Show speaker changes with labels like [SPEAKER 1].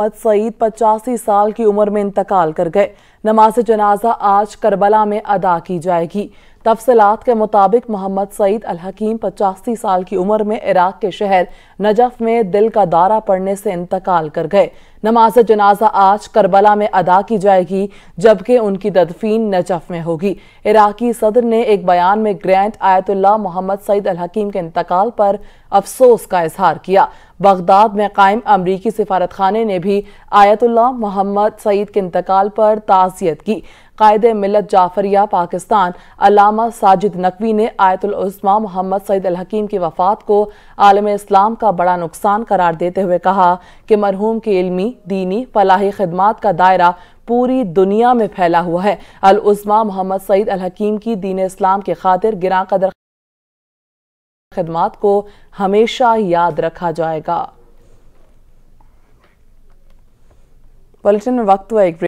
[SPEAKER 1] मोहम्मद सईद पचासी साल की उम्र में इंतकाल कर गए नमाज जनाजा आज करबला में अदा की जाएगी तफसलात के मुताबिक मोहम्मद सईद अल हकीम पचासी साल की उम्र में इराक के शहर नजफ में दिल का दारा पड़ने से इंतकाल कर गए नमाज जनाजा आज करबला में अदा की जाएगी जबकि उनकी तदफीन नजफ में होगी इराकी सदर ने एक बयान में grand Ayatollah Mohammad Saeed al Hakim के इंतकाल पर अफसोस का इजहार किया बगदाद में कायम अमरीकी सिफारत खाने ने भी आयतुल्ला मोहम्मद सईद के इंतकाल पर ताजियत की कायद मिलत जाफरिया पाकिस्तान अलामा साजिद नकवी ने आयतुलस्मा मोहम्मद सईद अल हकीम की वफात को आलम इस्लाम का बड़ा नुकसान करार देते हुए कहा कि मरहूम की इलमी दीनी फलाही खदमात का दायरा पूरी दुनिया में फैला हुआ है अलस्मा मोहम्मद सईद अल हकीम की दीन इस्लाम की खातिर गिरा कदर खदमात को हमेशा याद रखा जाएगा
[SPEAKER 2] बुलेटिन वक्त हुआ एक